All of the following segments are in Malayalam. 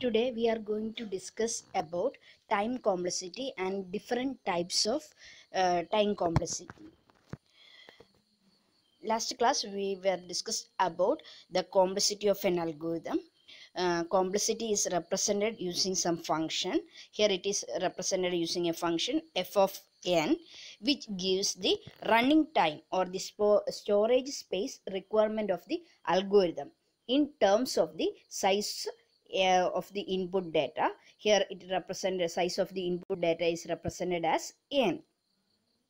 Today we are going to discuss about time complexity and different types of uh, time complexity. Last class we were discussed about the complexity of an algorithm. Uh, complexity is represented using some function. Here it is represented using a function f of n which gives the running time or the storage space requirement of the algorithm in terms of the size uh, of the input data. Here it represents the size of the input data is represented as n.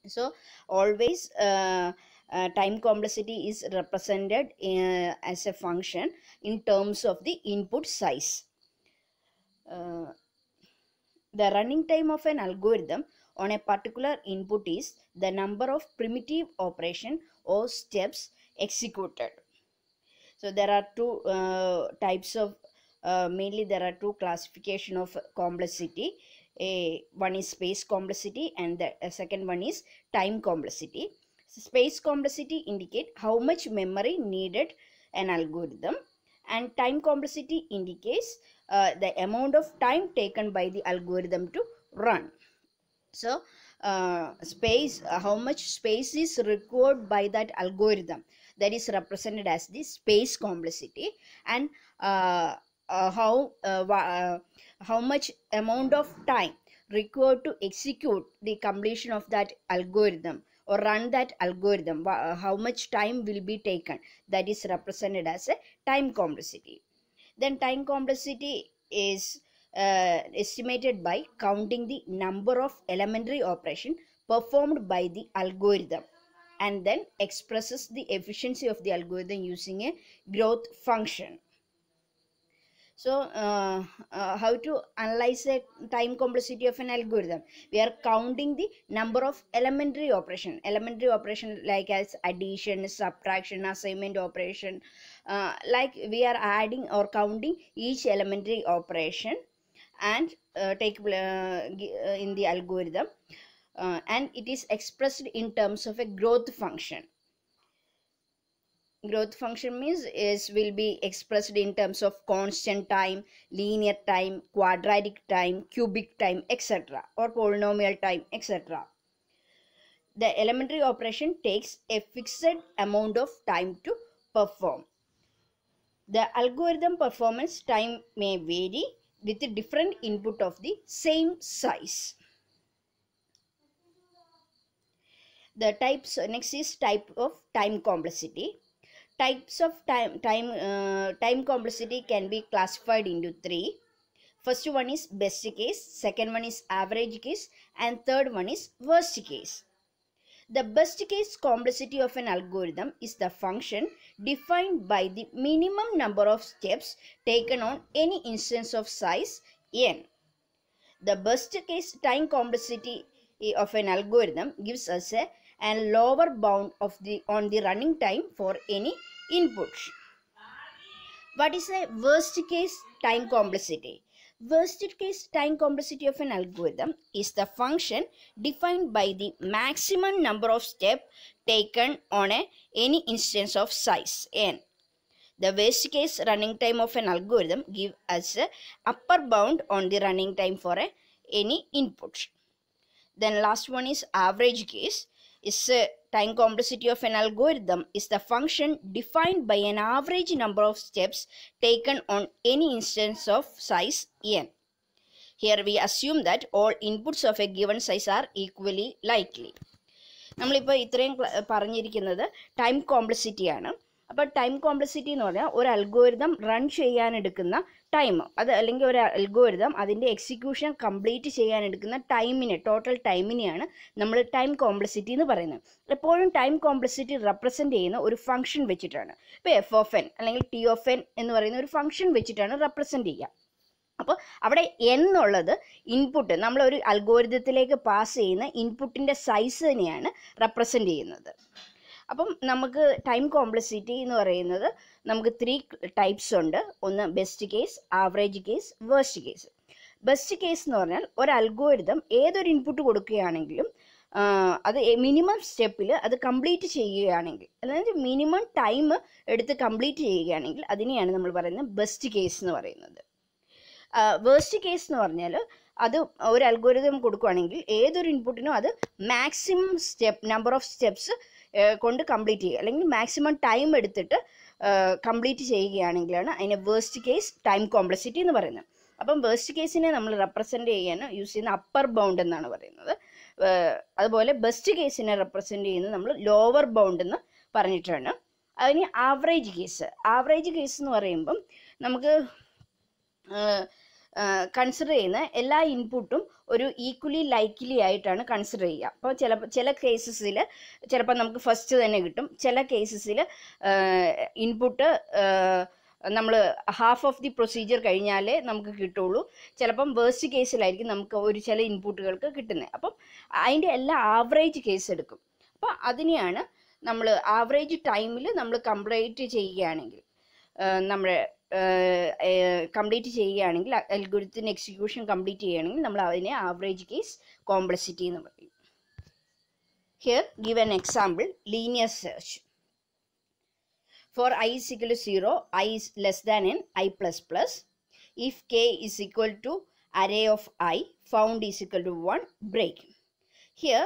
So always uh, uh, time complexity is represented uh, as a function in terms of the input size. Uh, the running time of an algorithm on a particular input is the number of primitive operation or steps executed so there are two uh, types of uh, mainly there are two classification of complexity a one is space complexity and the second one is time complexity space complexity indicate how much memory needed an algorithm and time complexity indicates uh, the amount of time taken by the algorithm to run so uh, space uh, how much space is required by that algorithm that is represented as the space complexity and uh, uh, how uh, uh, how much amount of time required to execute the completion of that algorithm or run that algorithm uh, how much time will be taken that is represented as a time complexity then time complexity is uh, estimated by counting the number of elementary operation performed by the algorithm and then expresses the efficiency of the algorithm using a growth function so uh, uh, how to analyze the time complexity of an algorithm we are counting the number of elementary operation elementary operation like as addition subtraction assignment operation uh, like we are adding or counting each elementary operation and uh, take uh, uh, in the algorithm and it is expressed in terms of a growth function growth function means is will be expressed in terms of constant time linear time quadratic time cubic time etc or polynomial time etc the elementary operation takes a fixed amount of time to perform the algorithm performance time may vary with a different input of the same size the types next is type of time complexity types of time time uh, time complexity can be classified into three first one is best case second one is average case and third one is worst case the best case complexity of an algorithm is the function defined by the minimum number of steps taken on any instance of size n the best case time complexity eh, of an algorithm gives us a and lower bound of the on the running time for any Input. What is the worst case time complexity? Worst case time complexity of an algorithm is the function defined by the maximum number of steps taken on a, any instance of size n. The worst case running time of an algorithm gives us a upper bound on the running time for a, any input. Then last one is average case is a uh, time complexity of an algorithm is the function defined by an average number of steps taken on any instance of size N here we assume that all inputs of a given size are equally likely നമ്മളിപ്പോൾ ഇത്രയും പറഞ്ഞിരിക്കുന്നത് ടൈം കോംപ്ലസിറ്റിയാണ് അപ്പോൾ ടൈം കോംപ്ലക്സിറ്റി എന്ന് പറഞ്ഞാൽ ഒരു അൽഗോരിതം റൺ ചെയ്യാനെടുക്കുന്ന ടൈം അത് അല്ലെങ്കിൽ ഒരു അൽഗോരിതം അതിൻ്റെ എക്സിക്യൂഷൻ കംപ്ലീറ്റ് ചെയ്യാൻ എടുക്കുന്ന ടൈമിനെ ടോട്ടൽ ടൈമിനെയാണ് നമ്മൾ ടൈം കോംപ്ലസിറ്റി എന്ന് പറയുന്നത് എപ്പോഴും ടൈം കോംപ്ലസിറ്റി റെപ്രസെൻറ്റ് ചെയ്യുന്ന ഒരു ഫംഗ്ഷൻ വെച്ചിട്ടാണ് ഇപ്പോൾ എഫ് ഓഫ് എൻ അല്ലെങ്കിൽ ടി ഓഫ് എൻ എന്ന് പറയുന്ന ഒരു ഫംഗ്ഷൻ വെച്ചിട്ടാണ് റെപ്രസെൻറ്റ് ചെയ്യുക അപ്പോൾ അവിടെ എന്നുള്ളത് ഇൻപുട്ട് നമ്മളൊരു അൽഗോരിതത്തിലേക്ക് പാസ് ചെയ്യുന്ന ഇൻപുട്ടിൻ്റെ സൈസ് തന്നെയാണ് റെപ്രസെൻ്റ് ചെയ്യുന്നത് അപ്പം നമുക്ക് ടൈം കോംപ്ലക്സിറ്റി എന്ന് പറയുന്നത് നമുക്ക് ത്രീ ടൈപ്സ് ഉണ്ട് ഒന്ന് best case average case worst case best case എന്ന് പറഞ്ഞാൽ ഒരു അൽഗോരിതം ഏതൊരു ഇൻപുട്ട് കൊടുക്കുകയാണെങ്കിലും അത് മിനിമം സ്റ്റെപ്പിൽ അത് കംപ്ലീറ്റ് ചെയ്യുകയാണെങ്കിൽ അതായത് മിനിമം ടൈം എടുത്ത് കംപ്ലീറ്റ് ചെയ്യുകയാണെങ്കിൽ അതിനെയാണ് നമ്മൾ പറയുന്നത് ബെസ്റ്റ് കേസ് എന്ന് പറയുന്നത് വേസ്റ്റ് കേസ് എന്ന് പറഞ്ഞാൽ അത് ഒരു അൽഗോരിതം കൊടുക്കുകയാണെങ്കിൽ ഏതൊരു ഇൻപുട്ടിനും അത് maximum step number of steps കൊണ്ട് കംപ്ലീറ്റ് ചെയ്യുക അല്ലെങ്കിൽ മാക്സിമം ടൈം എടുത്തിട്ട് കംപ്ലീറ്റ് ചെയ്യുകയാണെങ്കിലാണ് അതിനെ വേസ്റ്റ് കേസ് ടൈം കോംപ്ലക്സിറ്റി എന്ന് പറയുന്നത് അപ്പം വേസ്റ്റ് കേസിനെ നമ്മൾ റെപ്രസെൻ്റ് ചെയ്യാൻ യൂസ് ചെയ്യുന്ന അപ്പർ ബൗണ്ട് എന്നാണ് പറയുന്നത് അതുപോലെ ബെസ്റ്റ് കേസിനെ റെപ്രസെൻ്റ് ചെയ്യുന്നത് നമ്മൾ ലോവർ ബൗണ്ട് എന്ന് പറഞ്ഞിട്ടാണ് അതിന് ആവറേജ് കേസ് ആവറേജ് കേസ് എന്ന് പറയുമ്പം നമുക്ക് കൺസിഡർ ചെയ്യുന്ന എല്ലാ ഇൻപുട്ടും ഒരു ഈക്വലി ലൈക്ലി ആയിട്ടാണ് കൺസിഡർ ചെയ്യുക അപ്പോൾ ചില ചില കേസസിൽ ചിലപ്പോൾ നമുക്ക് ഫസ്റ്റ് തന്നെ കിട്ടും ചില കേസസിൽ ഇൻപുട്ട് നമ്മൾ ഹാഫ് ഓഫ് ദി പ്രൊസീജിയർ കഴിഞ്ഞാലേ നമുക്ക് കിട്ടുള്ളൂ ചിലപ്പം വേസ്റ്റ് കേസിലായിരിക്കും നമുക്ക് ഒരു ചില ഇൻപുട്ടുകൾക്ക് കിട്ടുന്നത് അപ്പം അതിൻ്റെ എല്ലാ ആവറേജ് കേസ് എടുക്കും അപ്പോൾ അതിനെയാണ് നമ്മൾ ആവറേജ് ടൈമിൽ നമ്മൾ കംപ്ലീറ്റ് ചെയ്യുകയാണെങ്കിൽ നമ്മുടെ കംപ്ലീറ്റ് ചെയ്യുകയാണെങ്കിൽ അൽഗുരുത്തിൻ്റെ എക്സിക്യൂഷൻ കംപ്ലീറ്റ് ചെയ്യുകയാണെങ്കിൽ നമ്മൾ അതിനെ ആവറേജ് കേസ് കോംപ്ലക്സിറ്റി എന്ന് പറയും here give an example linear search for I is equal to zero I is less than N I plus plus if K is equal to array of I found is equal to one break here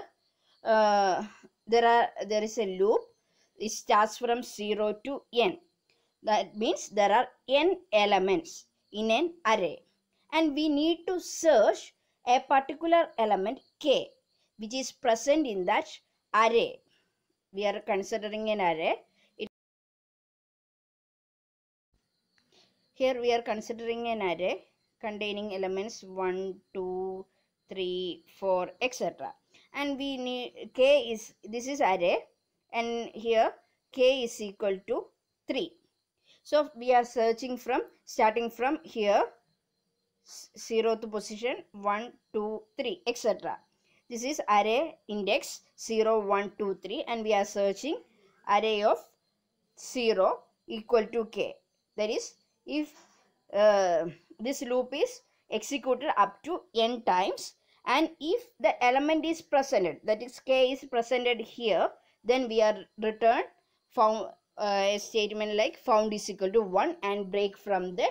there are there is a loop it starts from zero to N That means there are n elements in an array and we need to search a particular element k which is present in that array. We are considering an array. It Here we are considering an array containing elements 1, 2, 3, 4, etc. And we need k is this is array and here k is equal to 3. So we are searching from starting from here zero to position 1, 2, 3 etc. This is array index 0, 1, 2, 3 and we are searching array of 0 equal to k. That is if uh, this loop is executed up to n times and if the element is presented that is k is presented here then we are returned found uh, a statement like found is equal to 1 and break from the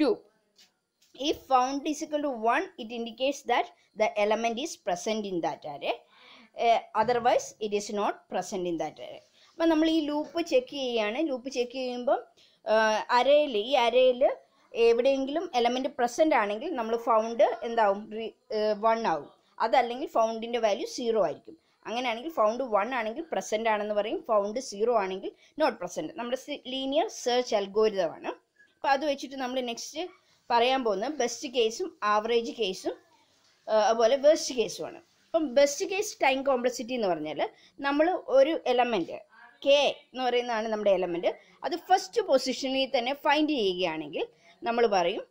loop. If found is equal to 1, it indicates that the element is present in that array. Uh, otherwise, it is not present in that array. But we will loop check loop check check array അരയിൽ ഈ അരയിൽ എവിടെയെങ്കിലും എലമെൻറ്റ് പ്രസൻ്റ് ആണെങ്കിൽ നമ്മൾ ഫൗണ്ട് എന്താവും വൺ ആവും അതല്ലെങ്കിൽ ഫൗണ്ടിൻ്റെ വാല്യൂ സീറോ ആയിരിക്കും അങ്ങനെയാണെങ്കിൽ ഫൗണ്ട് വൺ ആണെങ്കിൽ പ്രസൻ്റ് ആണെന്ന് പറയും ഫൗണ്ട് സീറോ ആണെങ്കിൽ നോട്ട് പ്രസൻറ്റ് നമ്മുടെ ലീനിയർ സെർച്ച് അൽഗോരിതമാണ് അപ്പോൾ അത് വെച്ചിട്ട് നമ്മൾ നെക്സ്റ്റ് പറയാൻ പോകുന്നത് ബെസ്റ്റ് കേസും ആവറേജ് കേസും അതുപോലെ വേസ്റ്റ് കേസുമാണ് അപ്പം ബെസ്റ്റ് കേസ് ടൈം കോംപ്ലക്സിറ്റി എന്ന് പറഞ്ഞാൽ നമ്മൾ ഒരു എലമെൻറ്റ് കെ എന്ന് പറയുന്നതാണ് നമ്മുടെ എലമെൻറ്റ് അത് ഫസ്റ്റ് പൊസിഷനിൽ തന്നെ ഫൈൻഡ് ചെയ്യുകയാണെങ്കിൽ നമ്മൾ പറയും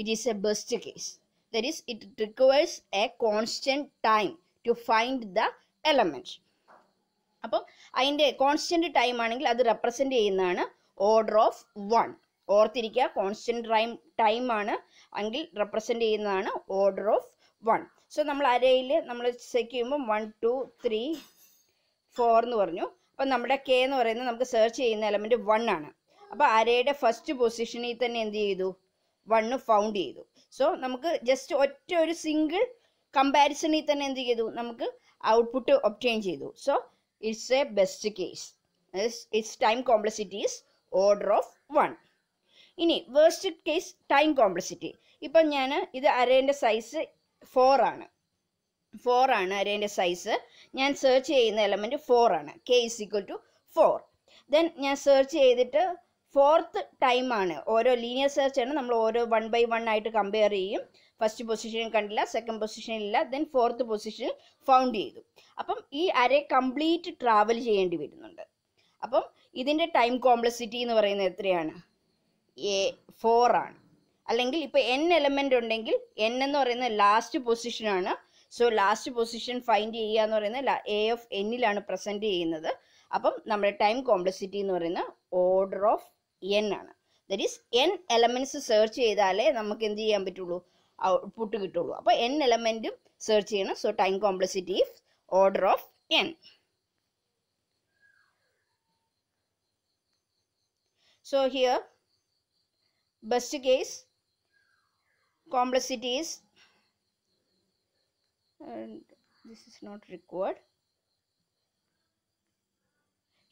it is a best case that is it requires a constant time to find the element അപ്പോൾ അതിൻ്റെ കോൺസ്റ്റൻറ്റ് ടൈം ആണെങ്കിൽ അത് റെപ്രസെൻ്റ് ചെയ്യുന്നതാണ് ഓർഡർ ഓഫ് വൺ ഓർത്തിരിക്കുക കോൺസ്റ്റൻറ്റ് ടൈം ടൈം ആണ് എങ്കിൽ റെപ്രസെൻ്റ് ചെയ്യുന്നതാണ് ഓർഡർ ഓഫ് വൺ സോ നമ്മൾ അരയിൽ നമ്മൾ ചെക്ക് ചെയ്യുമ്പോൾ വൺ ടു ത്രീ ഫോർ എന്ന് പറഞ്ഞു അപ്പം നമ്മുടെ കെ എന്ന് പറയുന്നത് നമുക്ക് സെർച്ച് ചെയ്യുന്ന എലമെൻറ്റ് വൺ ആണ് അപ്പോൾ അരയുടെ ഫസ്റ്റ് പൊസിഷനിൽ തന്നെ എന്ത് ചെയ്തു വണ്ണ് ഫൗണ്ട് ചെയ്തു സോ നമുക്ക് ജസ്റ്റ് ഒറ്റ ഒരു സിംഗിൾ കമ്പാരിസണിൽ തന്നെ എന്ത് ചെയ്തു നമുക്ക് ഔട്ട്പുട്ട് ഒപ്റ്റെയിൻ ചെയ്തു so it's a best case it's time complexity order of one ഇനി വേർസ്റ്റ് കേസ് ടൈം കോംപ്ലസിറ്റി ഇപ്പം ഞാൻ ഇത് അരേൻ്റെ സൈസ് ഫോർ ആണ് ഫോർ ആണ് അരേൻ്റെ സൈസ് ഞാൻ സെർച്ച് ചെയ്യുന്ന എലമെൻറ്റ് ഫോർ ആണ് K is equal to four then ഞാൻ സെർച്ച് ചെയ്തിട്ട് ഫോർത്ത് ടൈമാണ് ഓരോ ലീനിയർ സെർച്ച് ആണ് നമ്മൾ ഓരോ വൺ ബൈ വൺ ആയിട്ട് കമ്പയർ ചെയ്യും ഫസ്റ്റ് പൊസിഷൻ കണ്ടില്ല സെക്കൻഡ് പൊസിഷൻ ഇല്ല ദെൻ ഫോർത്ത് പൊസിഷൻ ഫൗണ്ട് ചെയ്തു അപ്പം ഈ അരെ കംപ്ലീറ്റ് ട്രാവൽ ചെയ്യേണ്ടി വരുന്നുണ്ട് അപ്പം ഇതിൻ്റെ ടൈം കോംപ്ലക്സിറ്റി എന്ന് പറയുന്നത് എത്രയാണ് എ ഫോർ ആണ് അല്ലെങ്കിൽ ഇപ്പോൾ എൻ എലമെൻ്റ് ഉണ്ടെങ്കിൽ എൻ എന്ന് പറയുന്ന ലാസ്റ്റ് പൊസിഷനാണ് സോ ലാസ്റ്റ് പൊസിഷൻ ഫൈൻഡ് ചെയ്യുക എന്ന് പറയുന്നത് എ ഓഫ് എന്നിലാണ് പ്രസൻറ്റ് ചെയ്യുന്നത് അപ്പം നമ്മുടെ ടൈം കോംപ്ലക്സിറ്റി എന്ന് പറയുന്നത് ഓർഡർ ഓഫ് എൻ ആണ് that is N elements search ചെയ്താലേ നമുക്ക് എന്ത് ചെയ്യാൻ പറ്റുള്ളൂ ഔട്ട്പുട്ട് കിട്ടുള്ളൂ അപ്പോൾ എൻ എലമെൻറ്റും സെർച്ച് ചെയ്യണം so time complexity is order of N so here best case complexity is this is not required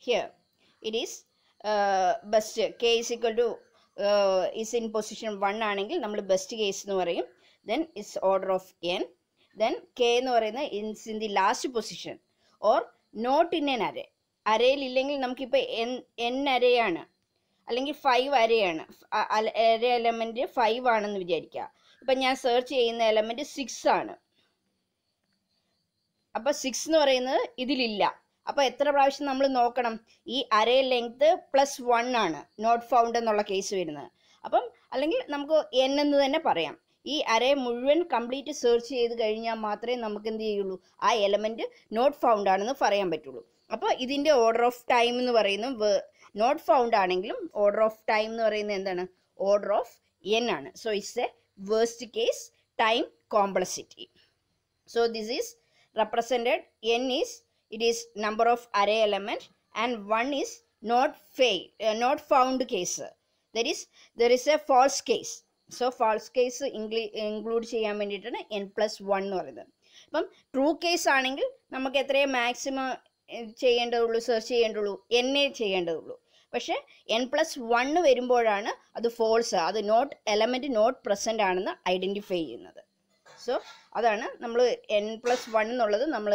here it is uh, best k uh, is in position uh, 1 ആണെങ്കിൽ നമ്മൾ ബെസ്റ്റ് കേസ് എന്ന് പറയും then it's order of N then K എന്ന് പറയുന്നത് ഇൻസ് in the last position or not in N array ഇല്ലെങ്കിൽ നമുക്കിപ്പോൾ എൻ എൻ അരയാണ് അല്ലെങ്കിൽ ഫൈവ് അരയാണ് അര എലമെൻറ്റ് ഫൈവ് ആണെന്ന് വിചാരിക്കുക ഇപ്പം ഞാൻ സെർച്ച് ചെയ്യുന്ന എലമെൻറ്റ് സിക്സ് ആണ് അപ്പോൾ സിക്സ് എന്ന് പറയുന്നത് ഇതിലില്ല അപ്പോൾ എത്ര പ്രാവശ്യം നമ്മൾ നോക്കണം ഈ അരേ ലെങ്ത് പ്ലസ് വൺ ആണ് നോട്ട് ഫൗണ്ട് എന്നുള്ള കേസ് വരുന്നത് അപ്പം അല്ലെങ്കിൽ നമുക്ക് എൻ എന്ന് തന്നെ പറയാം ഈ അറേ മുഴുവൻ കംപ്ലീറ്റ് സെർച്ച് ചെയ്ത് കഴിഞ്ഞാൽ മാത്രമേ നമുക്ക് എന്ത് ചെയ്യുള്ളൂ ആ എലമെൻറ്റ് നോട്ട് ഫൗണ്ട് ആണെന്ന് പറയാൻ പറ്റുള്ളൂ അപ്പോൾ ഇതിൻ്റെ ഓർഡർ ഓഫ് ടൈം എന്ന് പറയുന്നത് നോട്ട് ഫൗണ്ട് ആണെങ്കിലും ഓർഡർ ഓഫ് ടൈം എന്ന് പറയുന്നത് എന്താണ് ഓർഡർ ഓഫ് എൻ ആണ് so it's a worst case time complexity so this is represented N is it is number of array element and one is not ഫെയ് not found case there is there is a false case so false case ഇൻക്ലീ ഇൻക്ലൂഡ് ചെയ്യാൻ വേണ്ടിയിട്ടാണ് എൻ പ്ലസ് വൺ എന്ന് പറയുന്നത് അപ്പം ട്രൂ കേസ് ആണെങ്കിൽ നമുക്ക് എത്രയേ മാക്സിമം ചെയ്യേണ്ടതുള്ളൂ സെർച്ച് ചെയ്യേണ്ടുള്ളൂ എന്നെ ചെയ്യേണ്ടതുള്ളൂ പക്ഷെ എൻ പ്ലസ് വണ്ണ് വരുമ്പോഴാണ് അത് ഫോൾസ് അത് നോട്ട് എലമെൻ്റ് നോട്ട് പ്രസൻ്റ് ആണെന്ന് ഐഡൻറ്റിഫൈ ചെയ്യുന്നത് സോ അതാണ് നമ്മൾ എൻ പ്ലസ് വൺ എന്നുള്ളത് നമ്മൾ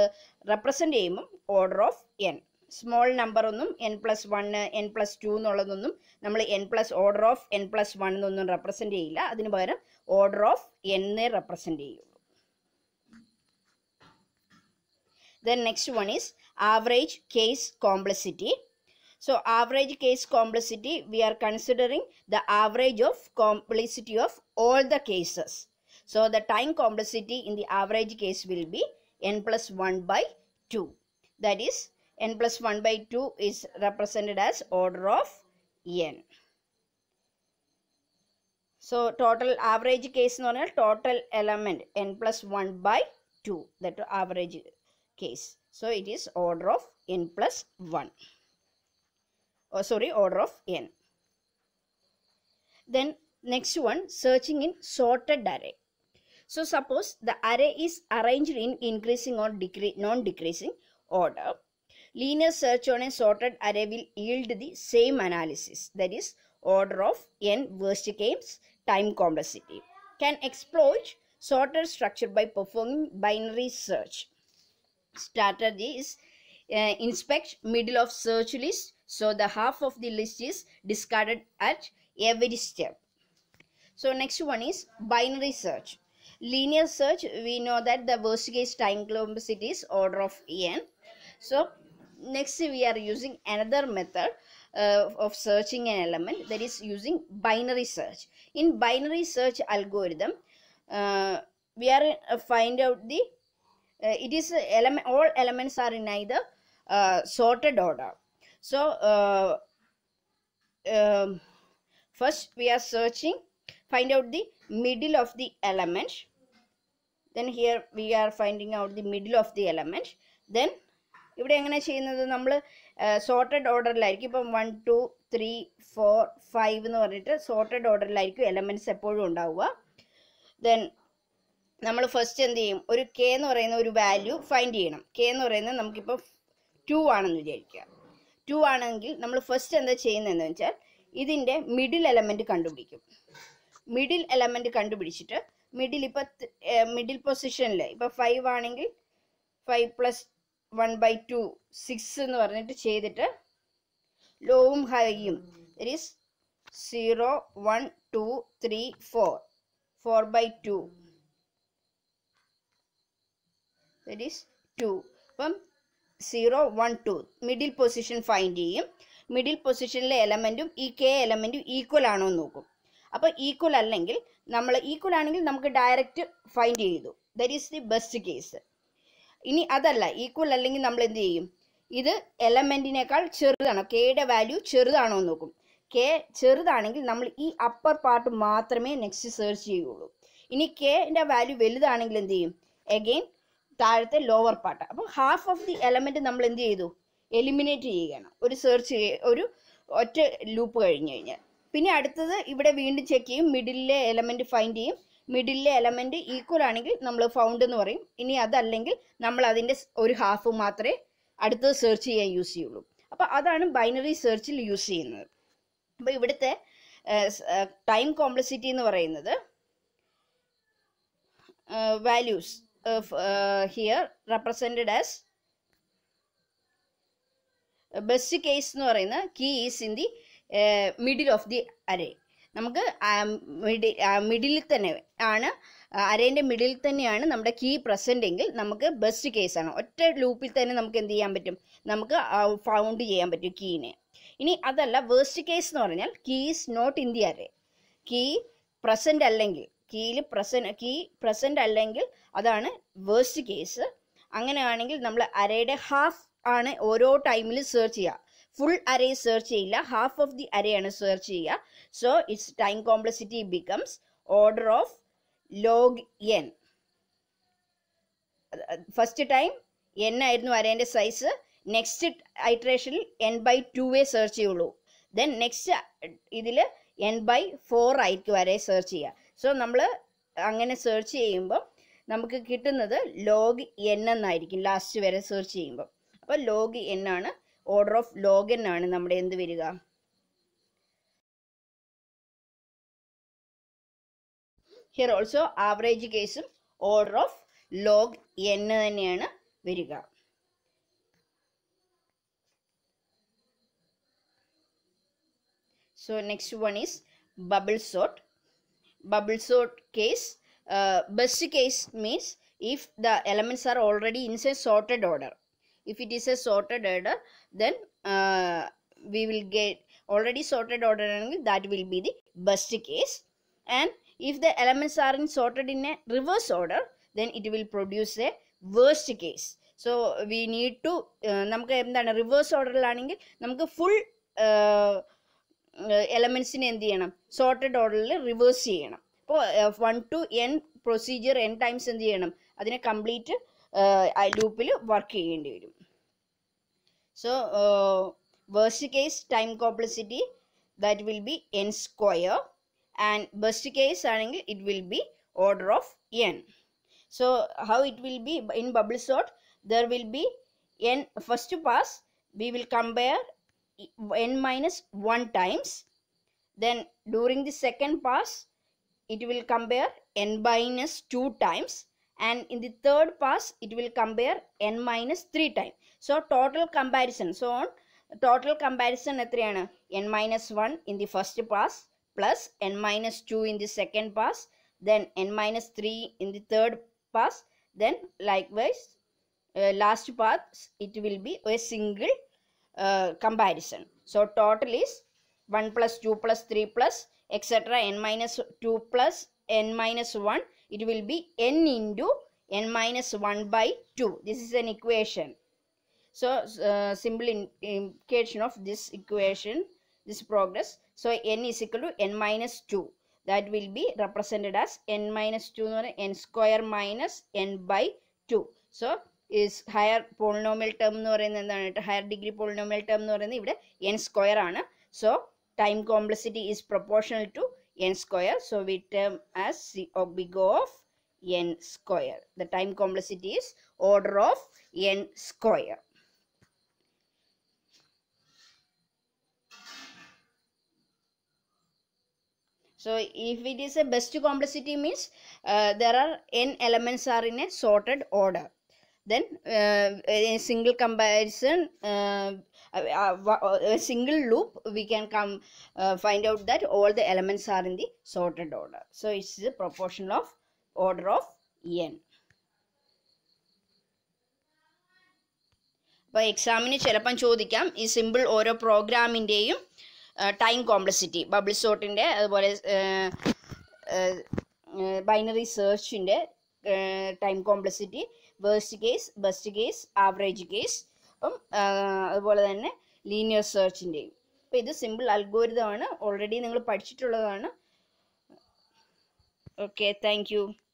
റെപ്രസെൻ്റ് ചെയ്യുമ്പം order of n small number on n plus 1, n plus 2 on them, n plus order of n plus 1 on them represent ila, order of n represent The next one is average case complexity. So average case complexity, we are considering the average of complexity of all the cases. So the time complexity in the average case will be n plus 1 by 2. That is n plus 1 by 2 is represented as order of n. So, total average case known as total element n plus 1 by 2 that average case. So, it is order of n plus 1. Oh, sorry, order of n. Then, next one, searching in sorted array. So, suppose the array is arranged in increasing or non-decreasing order linear search on a sorted array will yield the same analysis, that is, order of n worst case time complexity. Can exploit sorted structure by performing binary search. Strategy is uh, inspect middle of search list so the half of the list is discarded at every step. So next one is binary search. Linear search, we know that the worst case time complexity is order of n. So next we are using another method uh, of searching an element that is using binary search in binary search algorithm uh, we are uh, find out the uh, it is element all elements are in either uh, sorted order so uh, um, first we are searching find out the middle of the element then here we are finding out the middle of the element then ഇവിടെ എങ്ങനെ ചെയ്യുന്നത് നമ്മൾ സോർട്ടഡ് ഓർഡറിലായിരിക്കും ഇപ്പം one two three four five എന്ന് പറഞ്ഞിട്ട് സോർട്ടഡ് ഓർഡറിലായിരിക്കും എലമെൻറ്റ്സ് എപ്പോഴും ഉണ്ടാവുക ദെൻ നമ്മൾ ഫസ്റ്റ് എന്ത് ചെയ്യും ഒരു കെ എന്ന് പറയുന്ന ഒരു വാല്യൂ ഫൈൻഡ് ചെയ്യണം കെ എന്ന് പറയുന്നത് നമുക്കിപ്പോൾ ടു ആണെന്ന് വിചാരിക്കുക ടു ആണെങ്കിൽ നമ്മൾ ഫസ്റ്റ് എന്താ ചെയ്യുന്നതെന്ന് വെച്ചാൽ ഇതിൻ്റെ മിഡിൽ എലമെൻറ്റ് കണ്ടുപിടിക്കും മിഡിൽ എലമെൻറ്റ് കണ്ടുപിടിച്ചിട്ട് മിഡിൽ ഇപ്പം മിഡിൽ പൊസിഷനിൽ ഇപ്പം ഫൈവ് ആണെങ്കിൽ five plus one by two six എന്ന് പറഞ്ഞിട്ട് ചെയ്തിട്ട് ലോവും ഹൈയും these zero one two three four four by two these two അപ്പം zero one two middle position find ചെയ്യും മിഡിൽ പൊസിഷനിലെ എലമെൻറ്റും ഈ കെ എലമെൻറ്റും ഈക്വൽ ആണോ എന്ന് നോക്കും അപ്പോൾ ഈക്വൽ അല്ലെങ്കിൽ നമ്മൾ ഈക്വൽ ആണെങ്കിൽ നമുക്ക് ഡയറക്റ്റ് ഫൈൻഡ് ചെയ്തു that is the best case ഇനി അതല്ല ഈക്വൽ അല്ലെങ്കിൽ നമ്മൾ എന്ത് ചെയ്യും ഇത് എലമെന്റിനേക്കാൾ ചെറുതാണോ കെയുടെ വാല്യൂ ചെറുതാണോ എന്ന് നോക്കും കെ ചെറുതാണെങ്കിൽ നമ്മൾ ഈ അപ്പർ പാർട്ട് മാത്രമേ നെക്സ്റ്റ് സെർച്ച് ചെയ്യുള്ളൂ ഇനി കെന്റെ വാല്യൂ വലുതാണെങ്കിൽ എന്ത് ചെയ്യും അഗെയിൻ താഴത്തെ ലോവർ പാർട്ട് അപ്പോൾ ഹാഫ് ഓഫ് ദി എലമെന്റ് നമ്മൾ എന്ത് ചെയ്തു എലിമിനേറ്റ് ചെയ്യുകയാണ് ഒരു സെർച്ച് ഒരു ഒറ്റ ലൂപ്പ് കഴിഞ്ഞു കഴിഞ്ഞാൽ പിന്നെ അടുത്തത് ഇവിടെ വീണ്ടും ചെക്ക് ചെയ്യും മിഡിലെ എലമെന്റ് ഫൈൻഡ് ചെയ്യും മിഡിലെ എലമെൻറ്റ് ഈക്വൽ ആണെങ്കിൽ നമ്മൾ ഫൗണ്ട് എന്ന് പറയും ഇനി അതല്ലെങ്കിൽ നമ്മൾ അതിൻ്റെ ഒരു ഹാഫ് മാത്രമേ അടുത്തത് സെർച്ച് ചെയ്യാൻ യൂസ് ചെയ്യുള്ളൂ അപ്പോൾ അതാണ് ബൈനറി സെർച്ചിൽ യൂസ് ചെയ്യുന്നത് അപ്പോൾ ഇവിടുത്തെ ടൈം കോംപ്ലക്സിറ്റി എന്ന് പറയുന്നത് values here represented as best case എന്ന് പറയുന്ന key is in the middle of the array നമുക്ക് മിഡിൽ മിഡിലിൽ തന്നെ ആണ് അരേൻ്റെ മിഡിലിൽ തന്നെയാണ് നമ്മുടെ കീ പ്രസൻ്റ് എങ്കിൽ നമുക്ക് ബെസ്റ്റ് കേസാണ് ഒറ്റ ലൂപ്പിൽ തന്നെ നമുക്ക് എന്ത് ചെയ്യാൻ പറ്റും നമുക്ക് ഫൗണ്ട് ചെയ്യാൻ പറ്റും കീനെ ഇനി അതല്ല വേസ്റ്റ് കേസ് എന്ന് പറഞ്ഞാൽ key is not in the array key present അല്ലെങ്കിൽ കീയിൽ പ്രസൻ കീ പ്രസൻ്റ് അല്ലെങ്കിൽ അതാണ് വേസ്റ്റ് കേസ് അങ്ങനെയാണെങ്കിൽ നമ്മൾ അരയുടെ ഹാഫ് ആണ് ഓരോ ടൈമിൽ സെർച്ച് ചെയ്യുക ഫുൾ അരേ സെർച്ച് ചെയ്യില്ല ഹാഫ് ഓഫ് ദി അരയാണ് സെർച്ച് ചെയ്യുക So its time complexity becomes order of log n. First time n ആയിരുന്നു വരേൻ്റെ സൈസ് നെക്സ്റ്റ് ഐട്രേഷനിൽ എൻ ബൈ ടൂവേ സെർച്ച് ചെയ്യുള്ളൂ ദെൻ നെക്സ്റ്റ് ഇതിൽ എൻ ബൈ ഫോർ ആയിരിക്കും വരെ സെർച്ച് ചെയ്യുക സോ നമ്മൾ അങ്ങനെ സെർച്ച് ചെയ്യുമ്പോൾ നമുക്ക് കിട്ടുന്നത് ലോഗ് എൻ എന്നായിരിക്കും ലാസ്റ്റ് വരെ സെർച്ച് ചെയ്യുമ്പോൾ അപ്പോൾ ലോഗ് എൻ ആണ് ഓർഡർ ഓഫ് ലോഗ് എൻ ആണ് നമ്മുടെ എന്ത് വരിക ഹിയർ ഓൾസോ ആവറേജ് കേസും ഓർഡർ ഓഫ് ലോഗ് n തന്നെയാണ് വരിക So next one is bubble sort. Bubble sort case, uh, best case means if the elements are already in a sorted order. If it is a sorted order, then uh, we will get already sorted order and that will be the best case. And if the elements aren't sorted in a reverse order, then it will produce a worst case. So we need to നമുക്ക് എന്താണ് റിവേഴ്സ് ഓർഡറിലാണെങ്കിൽ നമുക്ക് ഫുൾ എലമെൻസിനെ uh, uh, എന്ത് ചെയ്യണം സോർട്ടഡ് ഓർഡറിൽ റിവേഴ്സ് ചെയ്യണം അപ്പോൾ one two n procedure n times എന്ത് ചെയ്യണം അതിനെ കംപ്ലീറ്റ് ലൂപ്പിൽ വർക്ക് ചെയ്യേണ്ടി വരും so worst case time complexity that will be n square and best case angle, it will be order of n so how it will be in bubble sort there will be n first pass we will compare n minus 1 times then during the second pass it will compare n minus 2 times and in the third pass it will compare n minus 3 times so total comparison so on total comparison n minus 1 in the first pass plus n minus 2 in the second pass then n minus 3 in the third pass then likewise uh, last pass it will be a single uh, comparison so total is 1 plus 2 plus 3 plus etc n minus 2 plus n minus 1 it will be n into n minus 1 by 2 this is an equation so uh, simple indication of this equation this progress so n is equal to n minus two that will be represented as n minus two എന്ന് പറഞ്ഞാൽ n square minus n by two so is higher polynomial term എന്ന് പറയുന്നത് എന്താണ് കേട്ടോ ഹയർ ഡിഗ്രി പോളിനോമിയൽ ടേം എന്ന് പറയുന്നത് ഇവിടെ എൻ സ്ക്വയർ ആണ് so time complexity is proportional to n square so we term as c o big of n square the time complexity is order of n square So if it is a best complexity means uh, there are n elements are in a sorted order. Then uh, a single comparison, uh, a single loop, we can come find out that all the elements are in the sorted order. So is a proportional of order of n. അപ്പോൾ എക്സാമിന് ചിലപ്പം ചോദിക്കാം ഈ സിമ്പിൾ ഓരോ പ്രോഗ്രാമിൻ്റെയും ടൈം കോംപ്ലക്സിറ്റി ബബിൾ സോട്ടിൻ്റെ അതുപോലെ ബൈനറി സെർച്ചിൻ്റെ time complexity worst case best case average case അപ്പം അതുപോലെ തന്നെ ലീനിയർ സെർച്ചിൻ്റെയും അപ്പോൾ ഇത് സിമ്പിൾ അൽഗോരിതമാണ് ഓൾറെഡി നിങ്ങൾ പഠിച്ചിട്ടുള്ളതാണ് ഓക്കെ താങ്ക്